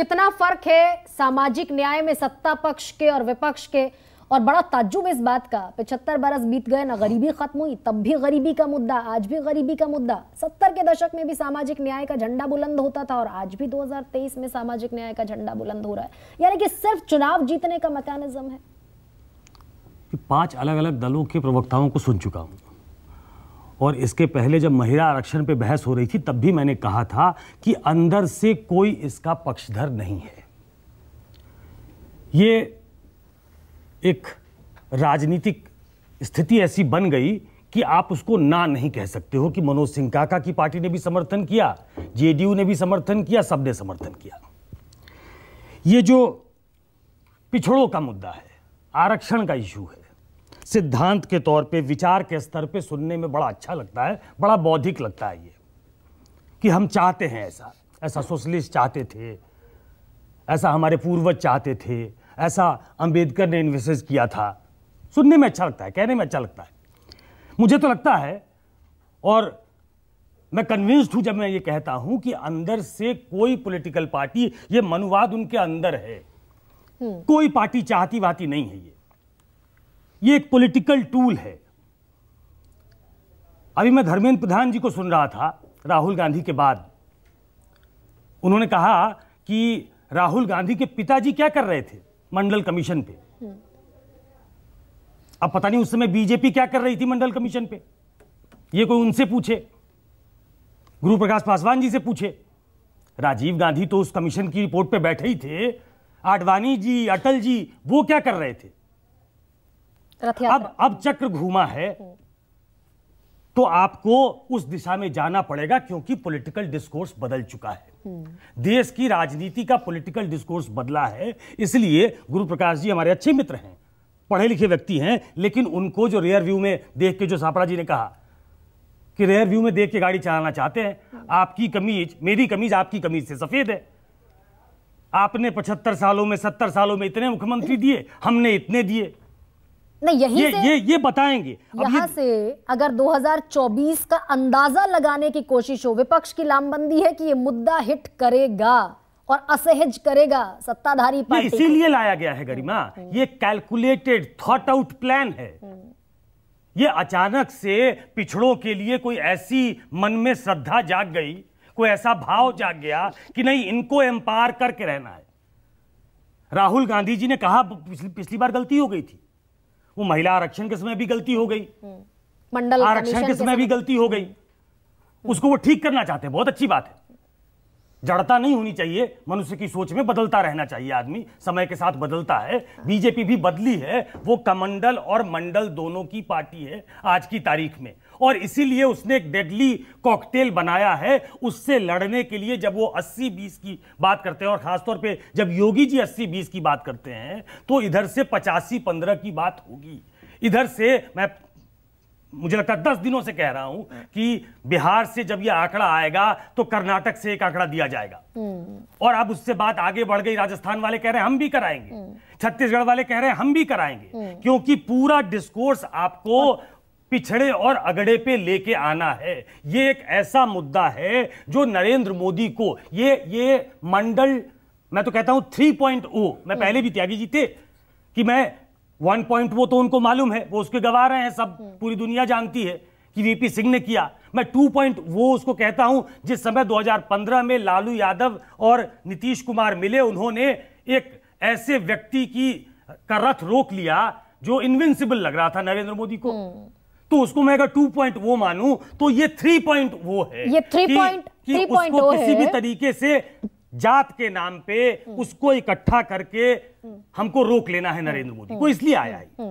कितना फर्क है सामाजिक न्याय में सत्ता पक्ष के और विपक्ष के और बड़ा ताजुब इस बात का पिछहत्तर बरस बीत गए ना गरीबी खत्म हुई तब भी गरीबी का मुद्दा आज भी गरीबी का मुद्दा सत्तर के दशक में भी सामाजिक न्याय का झंडा बुलंद होता था और आज भी 2023 में सामाजिक न्याय का झंडा बुलंद हो रहा है यानी कि सिर्फ चुनाव जीतने का मैकेनिज्म है पांच अलग अलग दलों के प्रवक्ताओं को सुन चुका हूं और इसके पहले जब महिला आरक्षण पे बहस हो रही थी तब भी मैंने कहा था कि अंदर से कोई इसका पक्षधर नहीं है ये एक राजनीतिक स्थिति ऐसी बन गई कि आप उसको ना नहीं कह सकते हो कि मनोज सिंह काका की पार्टी ने भी समर्थन किया जेडीयू ने भी समर्थन किया सब ने समर्थन किया ये जो पिछड़ों का मुद्दा है आरक्षण का इशू है सिद्धांत के तौर पे विचार के स्तर पे सुनने में बड़ा अच्छा लगता है बड़ा बौद्धिक लगता है ये कि हम चाहते हैं ऐसा ऐसा सोशलिस्ट चाहते थे ऐसा हमारे पूर्वज चाहते थे ऐसा अंबेडकर ने इन्वेस्ट किया था सुनने में अच्छा लगता है कहने में अच्छा लगता है मुझे तो लगता है और मैं कन्विंस्ड हूं जब मैं ये कहता हूं कि अंदर से कोई पॉलिटिकल पार्टी ये मनुवाद उनके अंदर है हम्म। कोई पार्टी चाहती वाती नहीं है ये ये एक पॉलिटिकल टूल है अभी मैं धर्मेंद्र प्रधान जी को सुन रहा था राहुल गांधी के बाद उन्होंने कहा कि राहुल गांधी के पिताजी क्या कर रहे थे मंडल कमीशन पे हम्म। अब पता नहीं उस समय बीजेपी क्या कर रही थी मंडल कमीशन पे ये कोई उनसे पूछे गुरु प्रकाश पासवान जी से पूछे राजीव गांधी तो उस कमीशन की रिपोर्ट पे बैठे ही थे आडवाणी जी अटल जी वो क्या कर रहे थे अब अब चक्र घूमा है तो आपको उस दिशा में जाना पड़ेगा क्योंकि पॉलिटिकल डिस्कोर्स बदल चुका है हम्म। देश की राजनीति का पॉलिटिकल डिस्कोर्स बदला है इसलिए गुरु प्रकाश जी हमारे अच्छे मित्र हैं पढ़े लिखे व्यक्ति हैं लेकिन उनको जो रेयर व्यू में देख के जो सापड़ा जी ने कहा कि रेयर व्यू में देख के गाड़ी चलाना चाहते हैं हम्म। आपकी कमीज मेरी कमीज आपकी कमीज से सफेद है आपने पचहत्तर सालों में सत्तर सालों में इतने मुख्यमंत्री दिए हमने इतने दिए नहीं यही ये, से, ये ये बताएंगे यहाँ से अगर 2024 का अंदाजा लगाने की कोशिश हो विपक्ष की लामबंदी है कि ये मुद्दा हिट करेगा और असहज करेगा सत्ताधारी पार्टी इसीलिए लाया गया है गरिमा हम्म, हम्म। ये कैलकुलेटेड थॉट आउट प्लान है हम्म। ये अचानक से पिछड़ों के लिए कोई ऐसी मन में श्रद्धा जाग गई कोई ऐसा भाव जाग गया कि नहीं इनको एम्पायर करके रहना है राहुल गांधी जी ने कहा पिछली पिछली बार गलती हो गई थी वो महिला आरक्षण के समय भी गलती हो गई हम्म। मंडल आरक्षण के समय भी गलती हो गई उसको वो ठीक करना चाहते हैं बहुत अच्छी बात है जड़ता नहीं होनी चाहिए मनुष्य की सोच में बदलता रहना चाहिए आदमी समय के साथ बदलता है बीजेपी भी बदली है वो कमंडल और मंडल दोनों की पार्टी है आज की तारीख में और इसीलिए उसने एक डेडली कॉकटेल बनाया है उससे लड़ने के लिए जब वो 80 बीस की बात करते हैं और खासतौर पे जब योगी जी 80 बीस की बात करते हैं तो इधर से पचासी पंद्रह की बात होगी इधर से मैं मुझे लगता है दस दिनों से कह रहा हूं हाँ। कि बिहार से जब ये आंकड़ा आएगा तो कर्नाटक से एक आंकड़ा दिया जाएगा हम्म। और अब उससे बात आगे बढ़ गई राजस्थान वाले कह रहे हैं हम भी कराएंगे हम्म। छत्तीसगढ़ वाले कह रहे हैं हम भी कराएंगे हम्म। क्योंकि पूरा डिस्कोर्स आपको पिछड़े और अगड़े पे लेके आना है ये एक ऐसा मुद्दा है जो नरेंद्र मोदी को ये ये मंडल मैं तो कहता हूं थ्री oh, मैं पहले भी त्यागी जी थे कि मैं वन पॉइंट वो तो उनको मालूम है वो उसके गवा रहे हैं सब हम्म। पूरी दुनिया जानती है कि वीपी सिंह ने किया मैं टू पॉइंट वो उसको कहता हूं जिस समय 2015 में लालू यादव और नीतीश कुमार मिले उन्होंने एक ऐसे व्यक्ति की का रथ रोक लिया जो इनविंसिबल लग रहा था नरेंद्र मोदी को हम्म। तो उसको मैं अगर टू पॉइंट वो मानू तो ये थ्री पॉइंट वो है ये थ्री पॉइंट उसको किसी भी तरीके से जात के नाम पे हम्म। उसको इकट्ठा करके हम्म। हमको रोक लेना है नरेंद्र मोदी को हम्म। इसलिए आया है